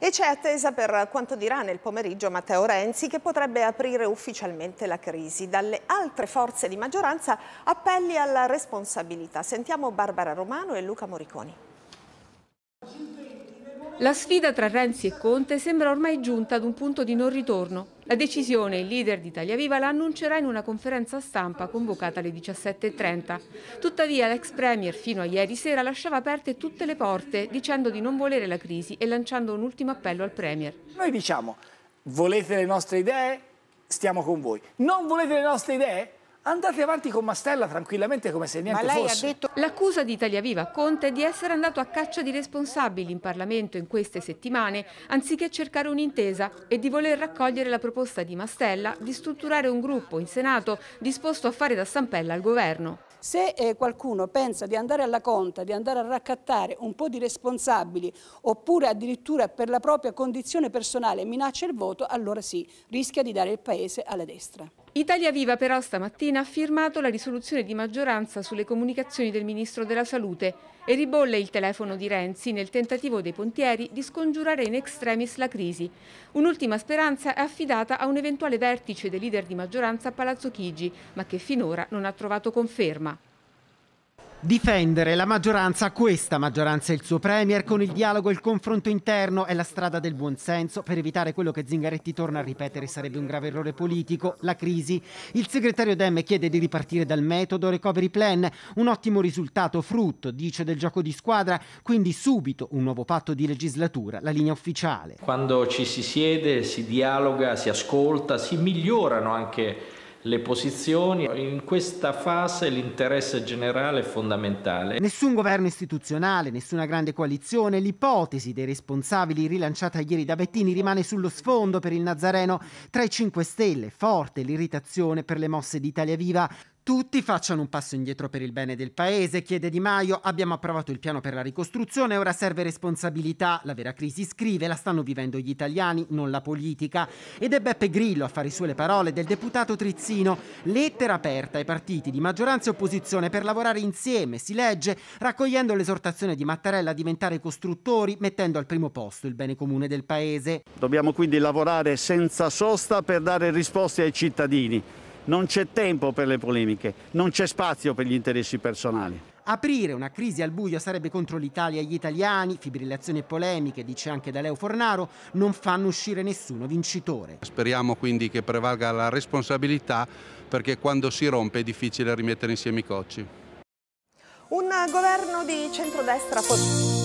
E c'è attesa per quanto dirà nel pomeriggio Matteo Renzi che potrebbe aprire ufficialmente la crisi. Dalle altre forze di maggioranza appelli alla responsabilità. Sentiamo Barbara Romano e Luca Moriconi. La sfida tra Renzi e Conte sembra ormai giunta ad un punto di non ritorno. La decisione il leader di Italia Viva la annuncerà in una conferenza stampa convocata alle 17.30. Tuttavia l'ex premier fino a ieri sera lasciava aperte tutte le porte dicendo di non volere la crisi e lanciando un ultimo appello al premier. Noi diciamo volete le nostre idee? Stiamo con voi. Non volete le nostre idee? Andate avanti con Mastella tranquillamente come se niente fosse. Detto... L'accusa di Italia Viva Conte è di essere andato a caccia di responsabili in Parlamento in queste settimane, anziché cercare un'intesa e di voler raccogliere la proposta di Mastella di strutturare un gruppo in Senato disposto a fare da stampella al governo. Se eh, qualcuno pensa di andare alla conta, di andare a raccattare un po' di responsabili oppure addirittura per la propria condizione personale minaccia il voto, allora sì, rischia di dare il paese alla destra. Italia Viva però stamattina ha firmato la risoluzione di maggioranza sulle comunicazioni del Ministro della Salute e ribolle il telefono di Renzi nel tentativo dei pontieri di scongiurare in extremis la crisi. Un'ultima speranza è affidata a un eventuale vertice dei leader di maggioranza a Palazzo Chigi, ma che finora non ha trovato conferma. Difendere la maggioranza, questa maggioranza e il suo Premier, con il dialogo e il confronto interno è la strada del buonsenso per evitare quello che Zingaretti torna a ripetere sarebbe un grave errore politico, la crisi. Il segretario Demme chiede di ripartire dal metodo recovery plan, un ottimo risultato frutto, dice, del gioco di squadra, quindi subito un nuovo patto di legislatura, la linea ufficiale. Quando ci si siede, si dialoga, si ascolta, si migliorano anche le le posizioni. In questa fase l'interesse generale è fondamentale. Nessun governo istituzionale, nessuna grande coalizione, l'ipotesi dei responsabili rilanciata ieri da Bettini rimane sullo sfondo per il Nazareno. Tra i 5 Stelle, forte l'irritazione per le mosse di Italia Viva tutti facciano un passo indietro per il bene del paese, chiede Di Maio. Abbiamo approvato il piano per la ricostruzione, ora serve responsabilità. La vera crisi scrive, la stanno vivendo gli italiani, non la politica. Ed è Beppe Grillo a fare sue le parole del deputato Trizzino. Lettera aperta ai partiti di maggioranza e opposizione per lavorare insieme, si legge, raccogliendo l'esortazione di Mattarella a diventare costruttori, mettendo al primo posto il bene comune del paese. Dobbiamo quindi lavorare senza sosta per dare risposte ai cittadini non c'è tempo per le polemiche, non c'è spazio per gli interessi personali. Aprire una crisi al buio sarebbe contro l'Italia e gli italiani, fibrillazione e polemiche, dice anche D'Aleo Fornaro, non fanno uscire nessuno vincitore. Speriamo quindi che prevalga la responsabilità perché quando si rompe è difficile rimettere insieme i cocci. Un governo di centrodestra... potente.